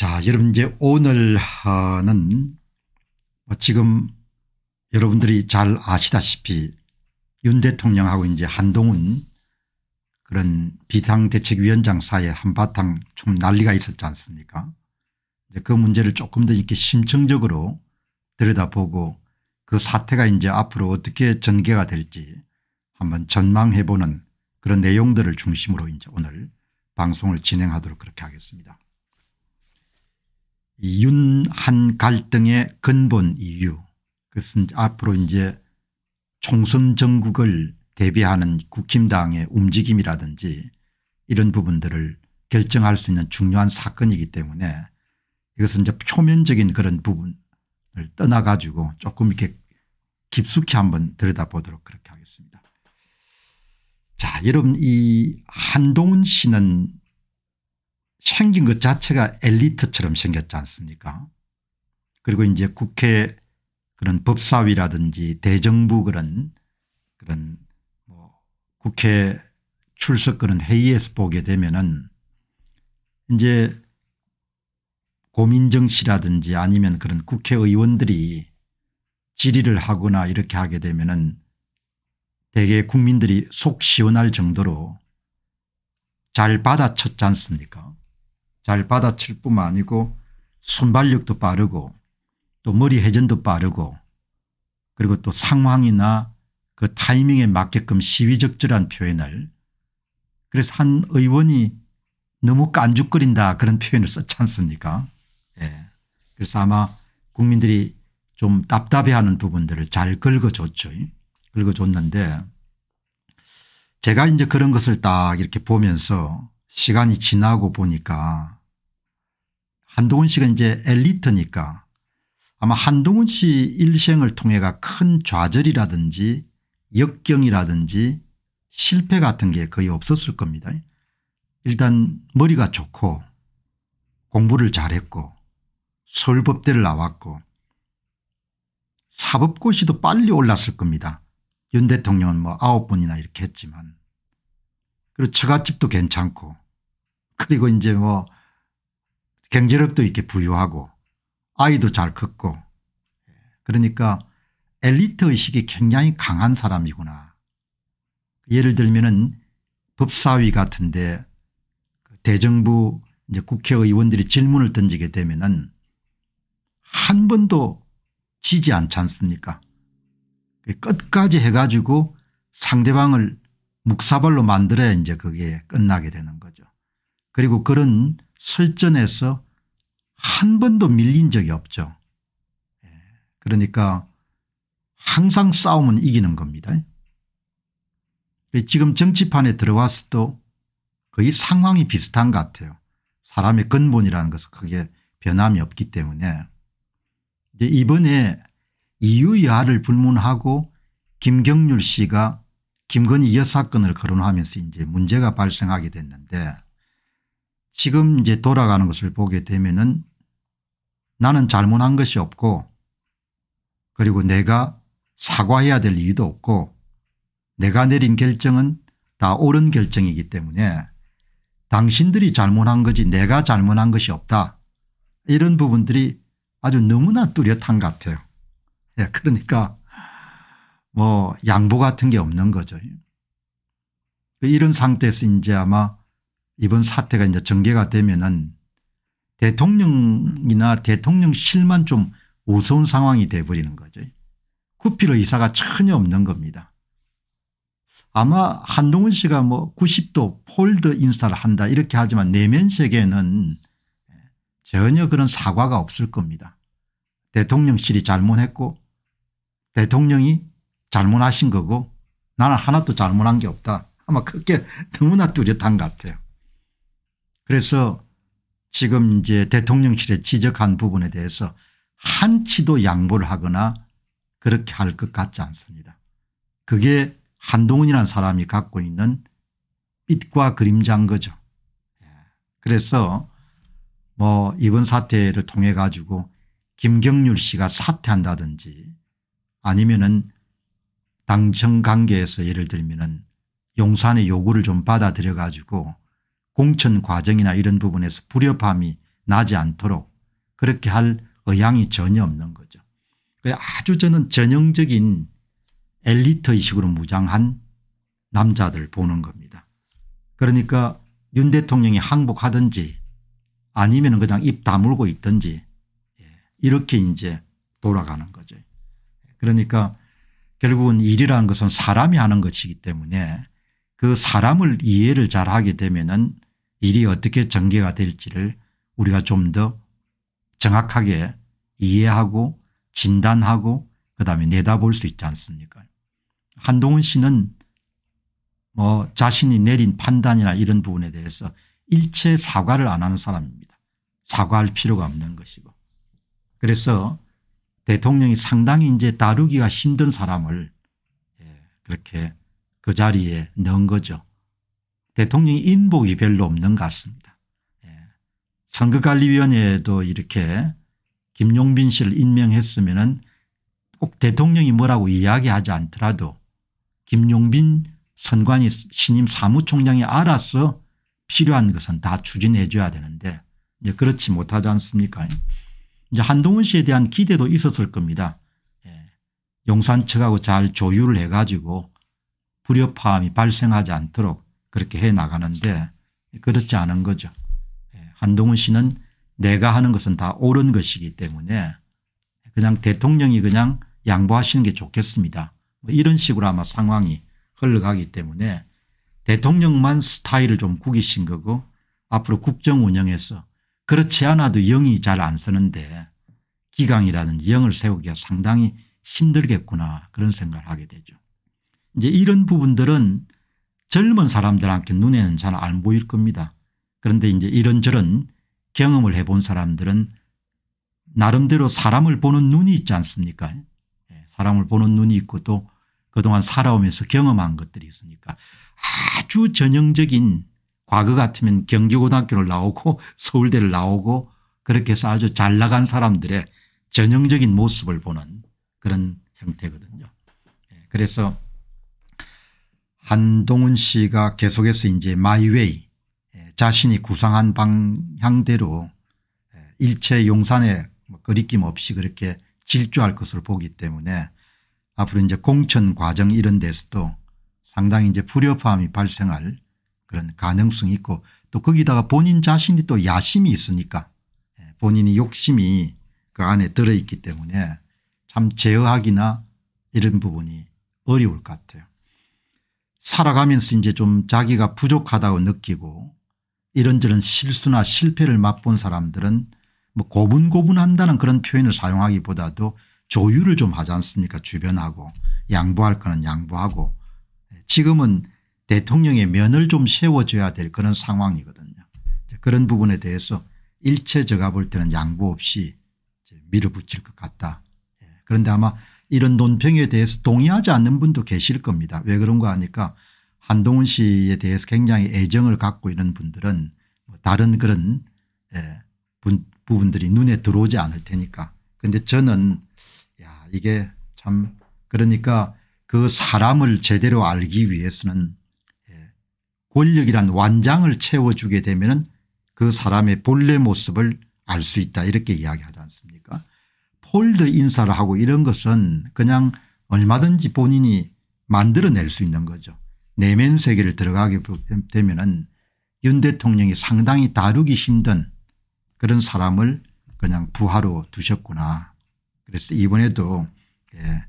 자 여러분 이제 오늘 하는 뭐 지금 여러분들이 잘 아시다시피 윤 대통령하고 이제 한동훈 그런 비상대책위원장 사이에 한바탕 좀 난리가 있었지 않습니까 이제 그 문제를 조금 더 이렇게 심층적으로 들여다보고 그 사태가 이제 앞으로 어떻게 전개가 될지 한번 전망해보는 그런 내용들을 중심으로 이제 오늘 방송을 진행하도록 그렇게 하겠습니다. 윤한 갈등의 근본 이유 그것은 앞으로 이제 총선 정국을 대비하는 국힘당의 움직임이라든지 이런 부분들을 결정할 수 있는 중요한 사건이기 때문에 이것은 이제 표면적인 그런 부분을 떠나 가지고 조금 이렇게 깊숙이 한번 들여다보도록 그렇게 하겠습니다. 자 여러분 이 한동훈 씨는 생긴 것 자체가 엘리트처럼 생겼지 않습니까 그리고 이제 국회 그런 법사위라든지 대정부 그런 그런 뭐 국회 출석 그런 회의에서 보게 되면은 이제 고민정 씨라든지 아니면 그런 국회의원들이 질의를 하거나 이렇게 하게 되면은 대개 국민들이 속 시원할 정도로 잘 받아쳤지 않습니까 잘 받아칠 뿐만 아니고 순발력도 빠르고 또 머리 회전도 빠르고 그리고 또 상황이나 그 타이밍에 맞게끔 시위적절한 표현을 그래서 한 의원이 너무 깐죽거린다 그런 표현을 썼지 않습니까 예. 그래서 아마 국민들이 좀 답답해하는 부분들을 잘 긁어줬죠. 긁어줬는데 제가 이제 그런 것을 딱 이렇게 보면서 시간이 지나고 보니까 한동훈 씨가 이제 엘리트니까 아마 한동훈 씨 일생을 통해가 큰 좌절이라든지 역경이라든지 실패 같은 게 거의 없었을 겁니다. 일단 머리가 좋고 공부를 잘했고 서울법대를 나왔고 사법고시도 빨리 올랐을 겁니다. 윤 대통령은 뭐 아홉 번이나 이렇게 했지만 그리고 처갓집도 괜찮고 그리고 이제 뭐 경제력도 이렇게 부유하고 아이도 잘 컸고 그러니까 엘리트 의식이 굉장히 강한 사람이구나. 예를 들면은 법사위 같은데 그 대정부 이제 국회의원들이 질문을 던지게 되면은 한 번도 지지 않지 않습니까? 끝까지 해가지고 상대방을 묵사발로 만들어야 이제 그게 끝나게 되는 거죠. 그리고 그런 설전에서 한 번도 밀린 적이 없죠. 예. 그러니까 항상 싸움은 이기는 겁니다. 예. 지금 정치판에 들어왔어도 거의 상황이 비슷한 것 같아요. 사람의 근본이라는 것은 크게 변함이 없기 때문에 이제 이번에 이유 여하를 불문하고 김경률 씨가 김건희 여사건을 거론하면서 이제 문제가 발생하게 됐는데 지금 이제 돌아가는 것을 보게 되면은 나는 잘못한 것이 없고 그리고 내가 사과해야 될 이유도 없고 내가 내린 결정은 다 옳은 결정이기 때문에 당신들이 잘못한 거지 내가 잘못한 것이 없다. 이런 부분들이 아주 너무나 뚜렷한 것 같아요. 예, 그러니까 뭐 양보 같은 게 없는 거죠. 이런 상태에서 이제 아마 이번 사태가 이제 전개가 되면은 대통령이나 대통령실만 좀우스운 상황이 돼버리는 거죠. 구필의 의사가 전혀 없는 겁니다. 아마 한동훈 씨가 뭐 90도 폴드 인사를 한다 이렇게 하지만 내면 세계는 전혀 그런 사과가 없을 겁니다. 대통령실이 잘못했고 대통령이 잘못하신 거고 나는 하나도 잘못한 게 없다. 아마 그게 너무나 뚜렷한 것 같아요. 그래서 지금 이제 대통령실에 지적한 부분에 대해서 한치도 양보를 하거나 그렇게 할 것 같지 않습니다. 그게 한동훈이라는 사람이 갖고 있는 빛과 그림자인 거죠. 예. 그래서 뭐 이번 사태를 통해 가지고 김경률 씨가 사퇴한다든지 아니면은 당청 관계에서 예를 들면은 용산의 요구를 좀 받아들여 가지고 공천 과정이나 이런 부분에서 불협함이 나지 않도록 그렇게 할 의향이 전혀 없는 거죠. 아주 저는 전형적인 엘리트의식으로 무장한 남자들 보는 겁니다. 그러니까 윤 대통령이 항복하든지 아니면 그냥 입 다물고 있든지 예, 이렇게 이제 돌아가는 거죠. 그러니까 결국은 일이라는 것은 사람이 하는 것이기 때문에 그 사람을 이해를 잘 하게 되면은 일이 어떻게 전개가 될지를 우리가 좀 더 정확하게 이해하고 진단하고 그다음에 내다볼 수 있지 않습니까 한동훈 씨는 뭐 자신이 내린 판단이나 이런 부분에 대해서 일체 사과를 안 하는 사람입니다. 사과할 필요가 없는 것이고 그래서 대통령이 상당히 이제 다루기가 힘든 사람을 예, 그렇게 그 자리에 넣은 거죠. 대통령이 인복이 별로 없는 것 같습니다. 예. 선거관리위원회에도 이렇게 김용빈 씨를 임명했으면 은꼭 대통령이 뭐라고 이야기하지 않더라도 김용빈 선관위 신임 사무총장이 알아서 필요한 것은 다 추진해 줘야 되는데 이제 그렇지 못하지 않습니까 이제 한동훈 씨에 대한 기대도 있었을 겁니다. 예. 용산 측하고 잘 조율을 해 가지고 불협화음이 발생하지 않도록 그렇게 해 나가는데 그렇지 않은 거죠. 예, 한동훈 씨는 내가 하는 것은 다 옳은 것이기 때문에 그냥 대통령이 그냥 양보하시는 게 좋겠습니다. 뭐 이런 식으로 아마 상황이 흘러가기 때문에 대통령만 스타일을 좀 구기신 거고 앞으로 국정 운영에서 그렇지 않아도 영이 잘 안 쓰는데 기강이라는 영을 세우기가 상당히 힘들겠구나 그런 생각을 하게 되죠. 이제 이런 부분들은 젊은 사람들한테 눈에는 잘 안 보일 겁니다. 그런데 이제 이런저런 경험을 해 본 사람들은 나름대로 사람을 보는 눈이 있지 않습니까 예, 사람을 보는 눈이 있고 또 그동안 살아오면서 경험한 것들이 있으니까 아주 전형적인 과거 같으면 경기고등학교를 나오고 서울대를 나오고 그렇게 해서 아주 잘 나간 사람들의 전형적인 모습을 보는 그런 형태거든요. 예, 그래서 한동훈 씨가 계속해서 이제 마이웨이 예, 자신이 구상한 방향대로 예, 일체 용산에 뭐 거리낌 없이 그렇게 질주할 것으로 보기 때문에 앞으로 이제 공천 과정 이런 데서도 상당히 이제 불협화음이 발생할 그런 가능성이 있고 또 거기다가 본인 자신이 또 야심이 있으니까 예, 본인이 욕심이 그 안에 들어있기 때문에 참 제어하기나 이런 부분이 어려울 것 같아요. 살아가면서 이제 좀 자기가 부족하다고 느끼고 이런저런 실수나 실패를 맛본 사람들은 뭐 고분고분한다는 그런 표현을 사용하기보다도 조율을 좀 하지 않습니까 주변하고 양보할 거는 양보하고 지금은 대통령의 면을 좀 세워줘야 될 그런 상황이거든요. 그런 부분에 대해서 일체 제가 볼 때는 양보 없이 밀어붙일 것 같다. 예, 그런데 아마 이런 논평에 대해서 동의하지 않는 분도 계실 겁니다. 왜 그런가 하니까 한동훈 씨에 대해서 굉장히 애정을 갖고 있는 분들은 뭐 다른 그런 예, 분, 부분들이 눈에 들어오지 않을 테니까. 근데 저는 야 이게 참 그러니까 그 사람을 제대로 알기 위해서는 예, 권력이란 완장을 채워주게 되면 은그 사람의 본래 모습을 알 수 있다 이렇게 이야기하지 않습니까 홀드 인사를 하고 이런 것은 그냥 얼마든지 본인이 만들어낼 수 있는 거죠. 내면 세계를 들어가게 되면 은윤 대통령이 상당히 다루기 힘든 그런 사람을 그냥 부하로 두셨구나. 그래서 이번에도 예,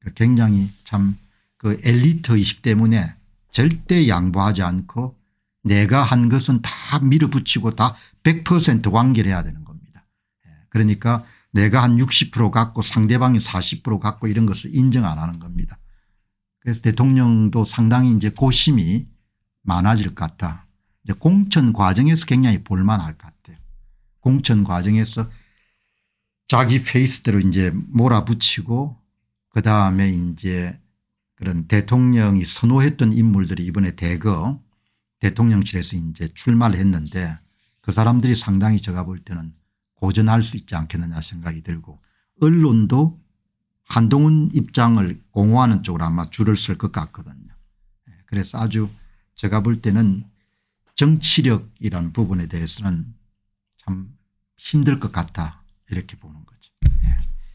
그 굉장히 참 그 엘리트 의식 때문에 절대 양보하지 않고 내가 한 것은 다 밀어붙이고 다 100% 완결해야 되는 겁니다. 예, 그러니까 내가 한 60% 갖고 상대방이 40% 갖고 이런 것을 인정 안 하는 겁니다. 그래서 대통령도 상당히 이제 고심이 많아질 것 같다. 이제 공천 과정에서 굉장히 볼만할 것 같아요. 공천 과정에서 자기 페이스대로 이제 몰아붙이고 그다음에 이제 그런 대통령이 선호했던 인물들이 이번에 대거 대통령실에서 이제 출마를 했는데 그 사람들이 상당히 제가 볼 때는 보전할수 있지 않겠느냐 생각이 들고 언론도 한동훈 입장을 옹호하는 쪽으로 아마 줄을 쓸 것 같거든요. 예, 그래서 아주 제가 볼 때는 정치력이라는 부분에 대해서는 참 힘들 것 같다 이렇게 보는 거죠. 예.